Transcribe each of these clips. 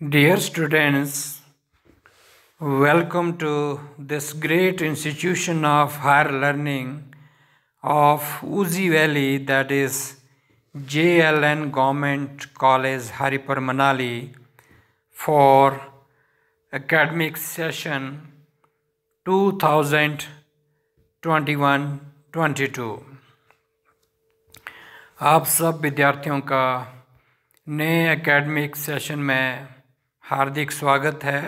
Dear students, welcome to this great institution of higher learning of Uzi Valley that is JLN Government College Haripur Manali for academic session 2021-22 आप सब विद्यार्थियों का नए academic session में हार्दिक स्वागत है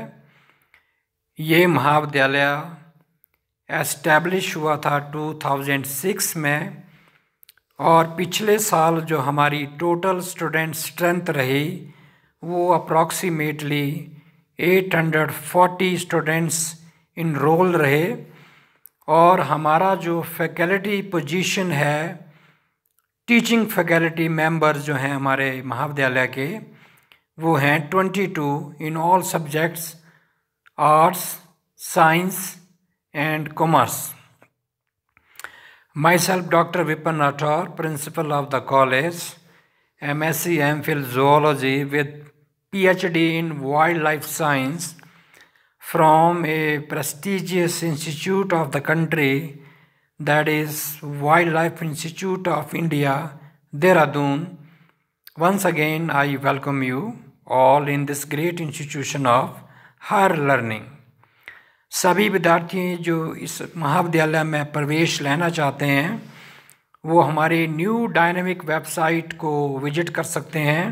ये महाविद्यालय एस्टैब्लिश हुआ था 2006 में और पिछले साल जो हमारी टोटल स्टूडेंट स्ट्रेंथ रही वो अप्रॉक्सीमेटली 840 स्टूडेंट्स इनरोल रहे और हमारा जो फैकल्टी पोजीशन है टीचिंग फैकल्टी मेंबर्स जो हैं हमारे महाविद्यालय के who had 22 in all subjects arts, science, and commerce. Myself, Dr. Vipan Nathar, principal of the college, MSc MPhil Zoology with PhD in Wildlife Science from a prestigious institute of the country, that is Wildlife Institute of India, Dehradun. Once again, I welcome you. All in this great institution of higher learning सभी विद्यार्थी जो इस महाविद्यालय में प्रवेश लेना चाहते हैं वो हमारे न्यू डायनेमिक वेबसाइट को विजिट कर सकते हैं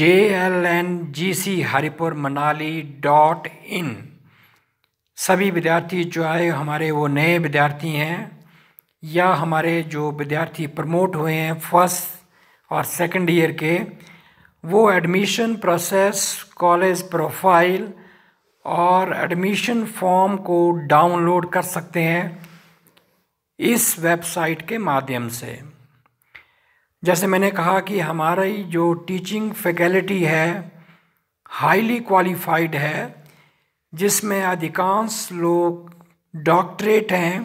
J L N G C Haripur Manali dot in सभी विद्यार्थी जो आए हमारे वो नए विद्यार्थी हैं या हमारे जो विद्यार्थी प्रमोट हुए हैं फर्स्ट और सेकंड ईयर के वो एडमिशन प्रोसेस कॉलेज प्रोफाइल और एडमिशन फॉर्म को डाउनलोड कर सकते हैं इस वेबसाइट के माध्यम से जैसे मैंने कहा कि हमारी जो टीचिंग फैकल्टी है हाईली क्वालिफाइड है जिसमें अधिकांश लोग डॉक्टरेट हैं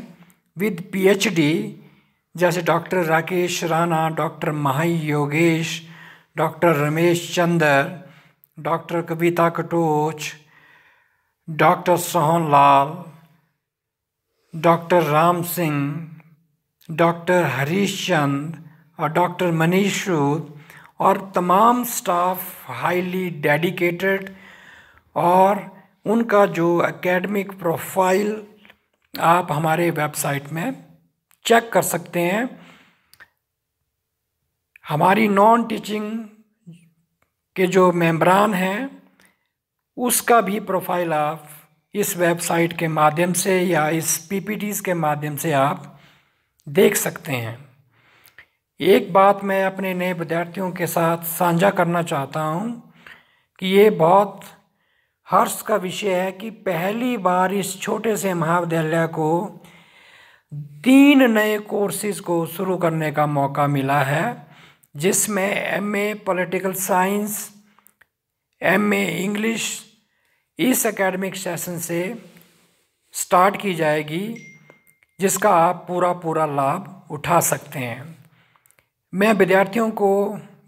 विद पीएचडी जैसे doctor Rakesh Rana doctor Mahi Yogesh doctor Ramesh Chandra doctor Kavita Katoch doctor Sohan Lal doctor Ram Singh doctor Harish Chand और डॉक्टर मनीष सूद और तमाम स्टाफ हाईली डेडिकेटेड और उनका जो एकेडमिक प्रोफाइल आप हमारे वेबसाइट में चेक कर सकते हैं हमारी नॉन टीचिंग के जो मेम्बरान हैं उसका भी प्रोफाइल आप इस वेबसाइट के माध्यम से या इस पीपीटीज के माध्यम से आप देख सकते हैं एक बात मैं अपने नए विद्यार्थियों के साथ साझा करना चाहता हूँ कि ये बहुत हर्ष का विषय है कि पहली बार इस छोटे से महाविद्यालय को तीन नए कोर्सेज को शुरू करने का मौका मिला है जिसमें M A political science M A English इस एकेडमिक सेशन से स्टार्ट की जाएगी जिसका आप पूरा पूरा लाभ उठा सकते हैं मैं विद्यार्थियों को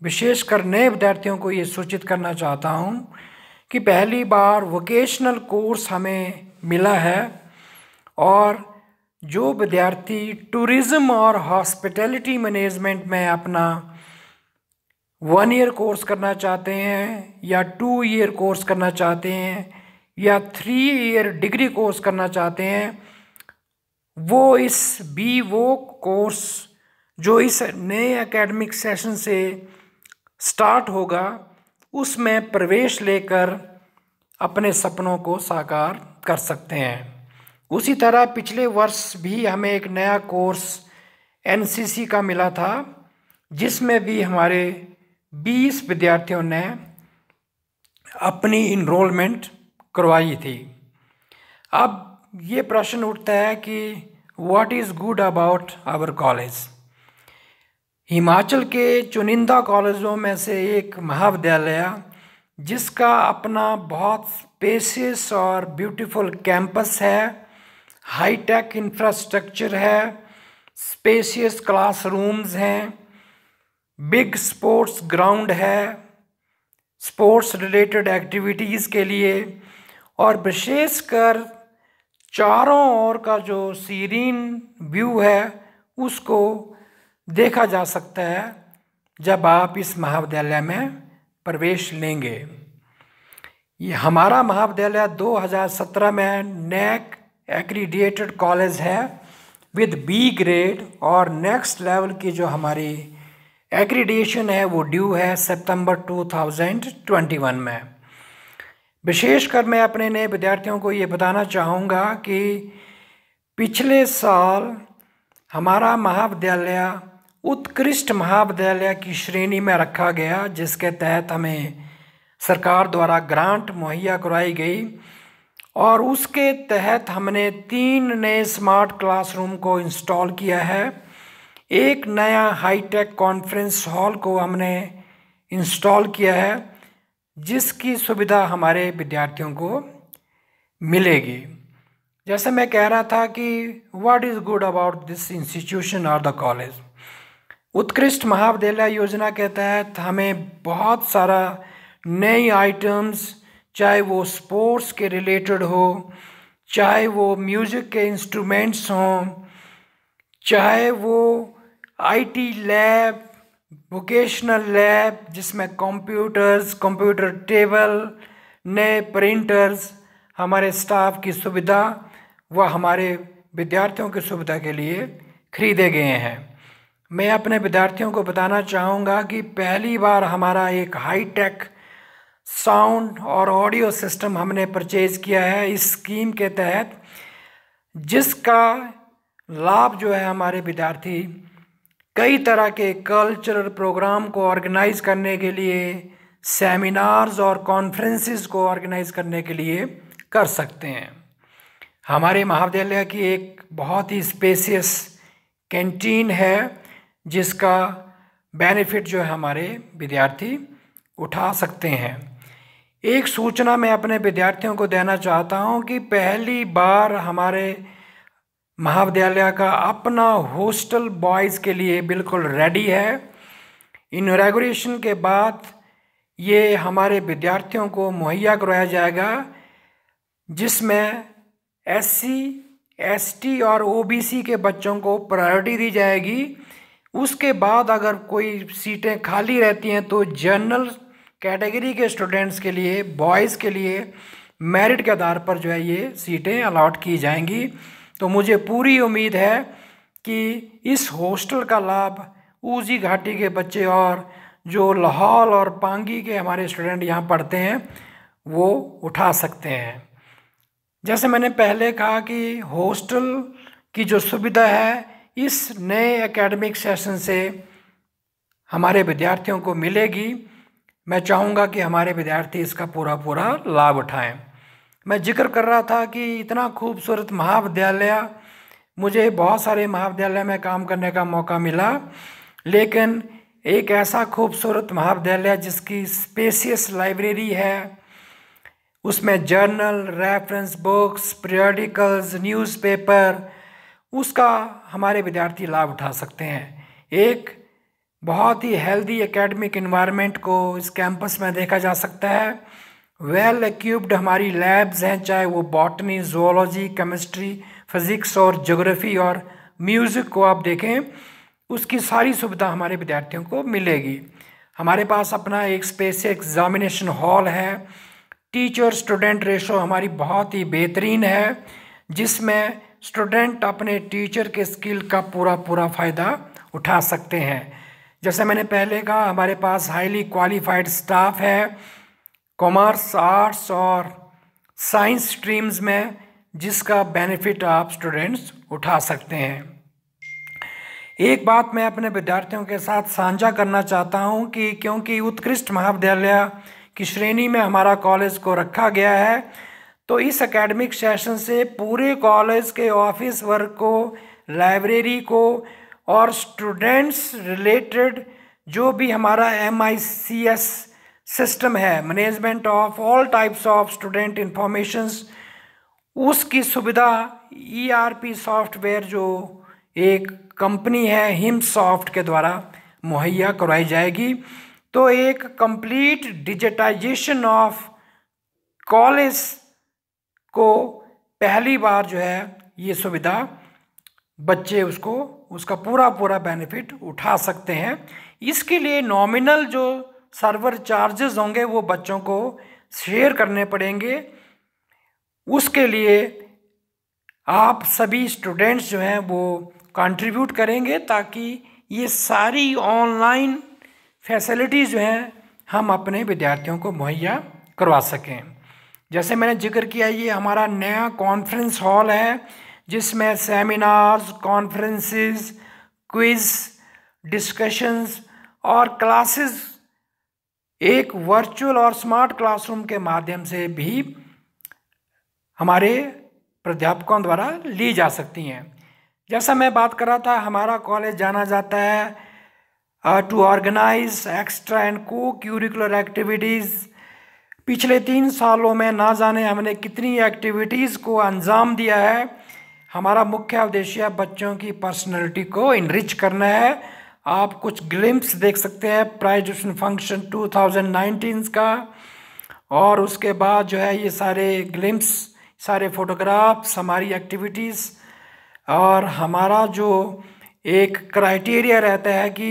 विशेषकर नए विद्यार्थियों को ये सूचित करना चाहता हूँ कि पहली बार वोकेशनल कोर्स हमें मिला है और जो विद्यार्थी टूरिज़्म और हॉस्पिटैलिटी मैनेजमेंट में अपना वन ईयर कोर्स करना चाहते हैं या टू ईयर कोर्स करना चाहते हैं या थ्री ईयर डिग्री कोर्स करना चाहते हैं वो इस बी वो कोर्स जो इस नए एकेडमिक सेशन से स्टार्ट होगा उसमें प्रवेश लेकर अपने सपनों को साकार कर सकते हैं उसी तरह पिछले वर्ष भी हमें एक नया कोर्स एनसीसी का मिला था जिसमें भी हमारे बीस विद्यार्थियों ने अपनी इनरोलमेंट करवाई थी अब ये प्रश्न उठता है कि what is good about our college Himachal के चुनिंदा कॉलेजों में से एक महाविद्यालय जिसका अपना बहुत स्पेसिस और ब्यूटीफुल कैंपस है हाईटेक इंफ्रास्ट्रक्चर है स्पेसियस क्लासरूम्स हैं बिग स्पोर्ट्स ग्राउंड है स्पोर्ट्स रिलेटेड एक्टिविटीज़ के लिए और विशेषकर चारों ओर का जो सीरीन व्यू है उसको देखा जा सकता है जब आप इस महाविद्यालय में प्रवेश लेंगे ये हमारा महाविद्यालय 2017 में नैक एग्रीडिएटेड कॉलेज है विद बी ग्रेड और नेक्स्ट लेवल की जो हमारी एग्रीडेशन है वो ड्यू है सितंबर 2021 में विशेषकर मैं अपने नए विद्यार्थियों को ये बताना चाहूँगा कि पिछले साल हमारा महाविद्यालय उत्कृष्ट महाविद्यालय की श्रेणी में रखा गया जिसके तहत हमें सरकार द्वारा ग्रांट मुहैया कराई गई और उसके तहत हमने तीन नए स्मार्ट क्लासरूम को इंस्टॉल किया है एक नया हाईटेक कॉन्फ्रेंस हॉल को हमने इंस्टॉल किया है जिसकी सुविधा हमारे विद्यार्थियों को मिलेगी जैसे मैं कह रहा था कि what is good about this institution और द कॉलेज उत्कृष्ट महाविद्यालय योजना के तहत हमें बहुत सारा नई आइटम्स चाहे वो स्पोर्ट्स के रिलेटेड हो चाहे वो म्यूज़िक के इंस्ट्रूमेंट्स हों चाहे वो आईटी लैब वोकेशनल लैब जिसमें कंप्यूटर्स कंप्यूटर टेबल नए प्रिंटर्स हमारे स्टाफ की सुविधा व हमारे विद्यार्थियों की सुविधा के लिए खरीदे गए हैं मैं अपने विद्यार्थियों को बताना चाहूँगा कि पहली बार हमारा एक हाई टेक साउंड और ऑडियो सिस्टम हमने परचेज़ किया है इस स्कीम के तहत जिसका लाभ जो है हमारे विद्यार्थी कई तरह के कल्चरल प्रोग्राम को ऑर्गेनाइज करने के लिए सेमिनार्स और कॉन्फ्रेंसेस को ऑर्गेनाइज करने के लिए कर सकते हैं हमारे महाविद्यालय की एक बहुत ही स्पेसियस कैंटीन है जिसका बेनिफिट जो है हमारे विद्यार्थी उठा सकते हैं एक सूचना मैं अपने विद्यार्थियों को देना चाहता हूं कि पहली बार हमारे महाविद्यालय का अपना हॉस्टल बॉयज़ के लिए बिल्कुल रेडी है इनग्रेगोरेशन के बाद ये हमारे विद्यार्थियों को मुहैया करवाया जाएगा जिसमें एससी, एसटी और ओबीसी के बच्चों को प्रायोरिटी दी जाएगी उसके बाद अगर कोई सीटें खाली रहती हैं तो जनरल कैटेगरी के स्टूडेंट्स के लिए बॉयज़ के लिए मेरिट के आधार पर जो है ये सीटें अलाट की जाएंगी तो मुझे पूरी उम्मीद है कि इस हॉस्टल का लाभ ऊजी घाटी के बच्चे और जो लाहौल और पांगी के हमारे स्टूडेंट यहाँ पढ़ते हैं वो उठा सकते हैं जैसे मैंने पहले कहा कि हॉस्टल की जो सुविधा है इस नए एकेडमिक सेशन से हमारे विद्यार्थियों को मिलेगी मैं चाहूँगा कि हमारे विद्यार्थी इसका पूरा पूरा लाभ उठाएं मैं जिक्र कर रहा था कि इतना खूबसूरत महाविद्यालय मुझे बहुत सारे महाविद्यालय में काम करने का मौका मिला लेकिन एक ऐसा खूबसूरत महाविद्यालय जिसकी स्पेसियस लाइब्रेरी है उसमें journal reference books periodicals newspaper उसका हमारे विद्यार्थी लाभ उठा सकते हैं एक बहुत ही हेल्दी एकेडमिक इन्वायरमेंट को इस कैंपस में देखा जा सकता है वेल एक्यूब्ड हमारी लैब्स हैं चाहे वो बॉटनी जोलॉजी केमिस्ट्री फिज़िक्स और जोग्राफ़ी और म्यूज़िक को आप देखें उसकी सारी सुविधा हमारे विद्यार्थियों को मिलेगी हमारे पास अपना एक स्पेस एग्ज़ामिनेशन हॉल है टीचर स्टूडेंट रेशो हमारी बहुत ही बेहतरीन है जिसमें स्टूडेंट अपने टीचर के स्किल का पूरा पूरा फ़ायदा उठा सकते हैं जैसे मैंने पहले कहा हमारे पास हाईली क्वालिफाइड स्टाफ है कॉमर्स आर्ट्स और साइंस स्ट्रीम्स में जिसका बेनिफिट आप स्टूडेंट्स उठा सकते हैं एक बात मैं अपने विद्यार्थियों के साथ साझा करना चाहता हूं कि क्योंकि उत्कृष्ट महाविद्यालय की श्रेणी में हमारा कॉलेज को रखा गया है तो इस एकेडमिक सेशन से पूरे कॉलेज के ऑफिस वर्क को लाइब्रेरी को और स्टूडेंट्स रिलेटेड जो भी हमारा M I C S system है management of all types of student informations उसकी सुविधा ईआरपी e सॉफ्टवेयर जो एक कंपनी है हिम सॉफ्ट के द्वारा मुहैया करवाई जाएगी तो एक कंप्लीट डिजिटाइजेशन ऑफ कॉलेज को पहली बार जो है ये सुविधा बच्चे उसको उसका पूरा पूरा बेनिफिट उठा सकते हैं इसके लिए नॉमिनल जो सर्वर चार्जेस होंगे वो बच्चों को शेयर करने पड़ेंगे उसके लिए आप सभी स्टूडेंट्स जो हैं वो कंट्रीब्यूट करेंगे ताकि ये सारी ऑनलाइन फैसिलिटीज़ जो हैं हम अपने विद्यार्थियों को मुहैया करवा सकें जैसे मैंने जिक्र किया ये हमारा नया कॉन्फ्रेंस हॉल है जिसमें सेमिनार्स कॉन्फ्रेंसेस क्विज़ डिस्कशंस और क्लासेस एक वर्चुअल और स्मार्ट क्लासरूम के माध्यम से भी हमारे प्राध्यापकों द्वारा ली जा सकती हैं जैसा मैं बात कर रहा था हमारा कॉलेज जाना जाता है to organise extra and co curricular activities पिछले तीन सालों में ना जाने हमने कितनी एक्टिविटीज़ को अंजाम दिया है हमारा मुख्य उद्देश्य बच्चों की पर्सनैलिटी को इनरिच करना है आप कुछ ग्लिम्स देख सकते हैं प्राइज फंक्शन 2019 का और उसके बाद जो है ये सारे ग्लिम्स सारे फोटोग्राफ्स हमारी एक्टिविटीज़ और हमारा जो एक क्राइटेरिया रहता है कि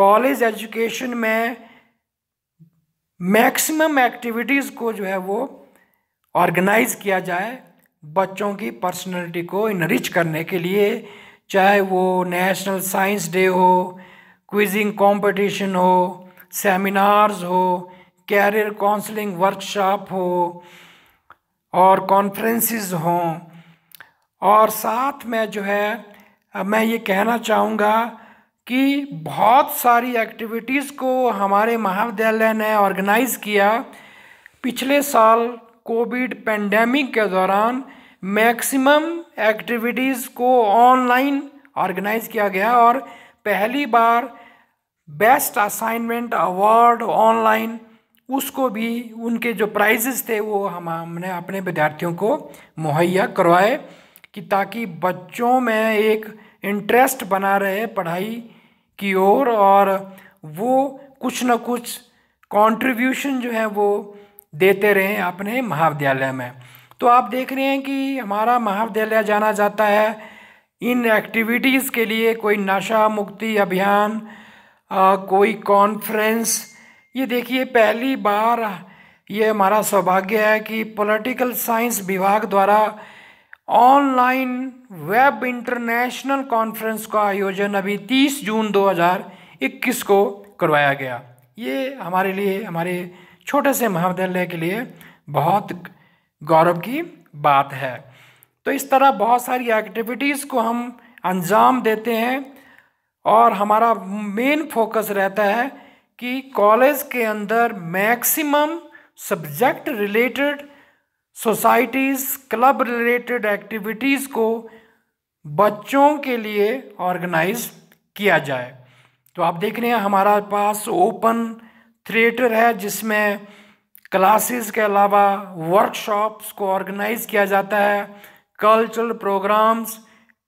कॉलेज एजुकेशन में मैक्सिमम एक्टिविटीज़ को जो है वो ऑर्गेनाइज़ किया जाए बच्चों की पर्सनैलिटी को इनरिच करने के लिए चाहे वो नेशनल साइंस डे हो क्विजिंग कंपटीशन हो सेमिनार्स हो कैरियर काउंसलिंग वर्कशॉप हो और कॉन्फ्रेंसिस हों और साथ में जो है मैं ये कहना चाहूँगा कि बहुत सारी एक्टिविटीज़ को हमारे महाविद्यालय ने ऑर्गेनाइज़ किया पिछले साल कोविड पेंडेमिक के दौरान मैक्सिमम एक्टिविटीज़ को ऑनलाइन ऑर्गेनाइज किया गया और पहली बार बेस्ट असाइनमेंट अवार्ड ऑनलाइन उसको भी उनके जो प्राइजेस थे वो हम हमने अपने विद्यार्थियों को मुहैया करवाए कि ताकि बच्चों में एक इंटरेस्ट बना रहे पढ़ाई की ओर और वो कुछ ना कुछ कंट्रीब्यूशन जो है वो देते रहें अपने महाविद्यालय में तो आप देख रहे हैं कि हमारा महाविद्यालय जाना जाता है इन एक्टिविटीज़ के लिए कोई नशा मुक्ति अभियान कोई कॉन्फ्रेंस ये देखिए पहली बार ये हमारा सौभाग्य है कि पॉलिटिकल साइंस विभाग द्वारा ऑनलाइन वेब इंटरनेशनल कॉन्फ्रेंस का आयोजन अभी 30 जून 2021 को करवाया गया ये हमारे लिए हमारे छोटे से महाविद्यालय के लिए बहुत गौरव की बात है तो इस तरह बहुत सारी एक्टिविटीज़ को हम अंजाम देते हैं और हमारा मेन फोकस रहता है कि कॉलेज के अंदर maximum subject related societies club related activities को बच्चों के लिए ऑर्गेनाइज किया जाए तो आप देख रहे हैं हमारा पास ओपन थिएटर है जिसमें क्लासेस के अलावा वर्कशॉप्स को ऑर्गेनाइज किया जाता है cultural programmes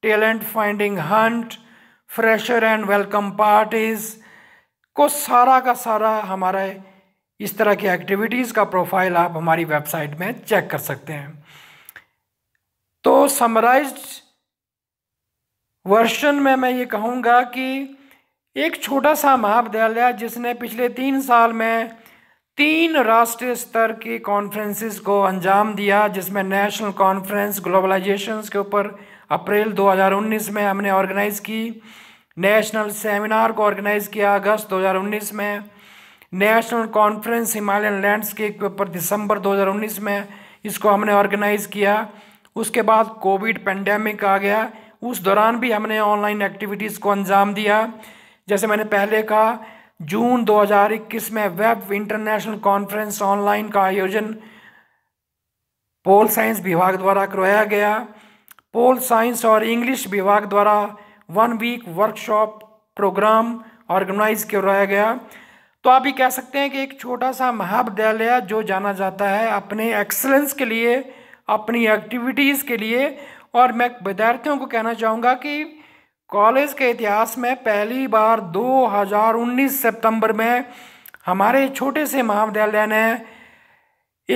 talent finding hunt fresher and welcome parties को सारा का सारा हमारा इस तरह की एक्टिविटीज़ का प्रोफाइल आप हमारी वेबसाइट में चेक कर सकते हैं तो समराइज वर्शन में मैं ये कहूँगा कि एक छोटा सा महाविद्यालय जिसने पिछले तीन साल में तीन राष्ट्रीय स्तर की कॉन्फ्रेंसिस को अंजाम दिया जिसमें नेशनल कॉन्फ्रेंस ग्लोबलाइजेशन के ऊपर अप्रैल 2019 में हमने ऑर्गेनाइज़ की नेशनल सेमिनार को ऑर्गेनाइज़ किया अगस्त 2019 में नेशनल कॉन्फ्रेंस हिमालयन लैंडस्केप के ऊपर दिसंबर 2019 में इसको हमने ऑर्गेनाइज़ किया उसके बाद कोविड पेंडेमिक आ गया उस दौरान भी हमने ऑनलाइन एक्टिविटीज़ को अंजाम दिया जैसे मैंने पहले कहा जून 2021 में वेब इंटरनेशनल कॉन्फ्रेंस ऑनलाइन का आयोजन पोल साइंस विभाग द्वारा करवाया गया पोल साइंस और इंग्लिश विभाग द्वारा one week workshop programme organise करवाया गया तो आप ये कह सकते हैं कि एक छोटा सा महाविद्यालय जो जाना जाता है अपने एक्सलेंस के लिए अपनी एक्टिविटीज़ के लिए और मैं विद्यार्थियों को कहना चाहूँगा कि कॉलेज के इतिहास में पहली बार 2019 सितंबर में हमारे छोटे से महाविद्यालय ने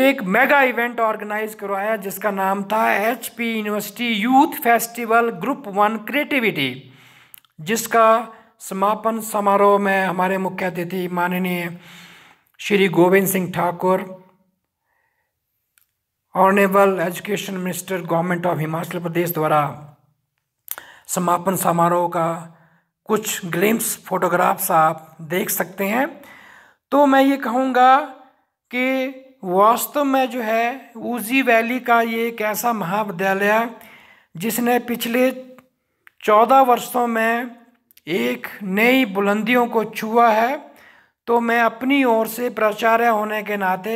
एक मेगा इवेंट ऑर्गेनाइज करवाया जिसका नाम था H P university youth festival group one creativity जिसका समापन समारोह में हमारे मुख्य अतिथि माननीय Shri Govind Singh Thakur honourable education minister government of Himachal Pradesh द्वारा समापन समारोह का कुछ ग्लिम्स फोटोग्राफ्स आप देख सकते हैं तो मैं ये कहूँगा कि वास्तव में जो है ऊजी वैली का ये एक ऐसा महाविद्यालय जिसने पिछले चौदह वर्षों में एक नई बुलंदियों को छुआ है तो मैं अपनी ओर से प्राचार्य होने के नाते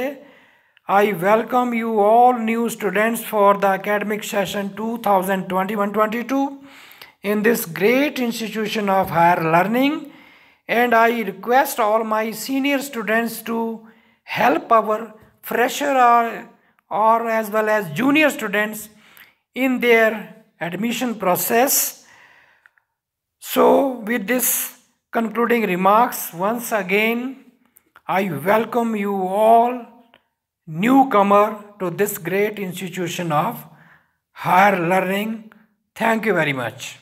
I welcome you all new students for the academic session 2021-22 in this great institution of higher learning and I request all my senior students to help our fresher or, or as well as junior students in their admission process. So with this concluding remarks, once again, I welcome you all newcomer to this great institution of higher learning. Thank you very much.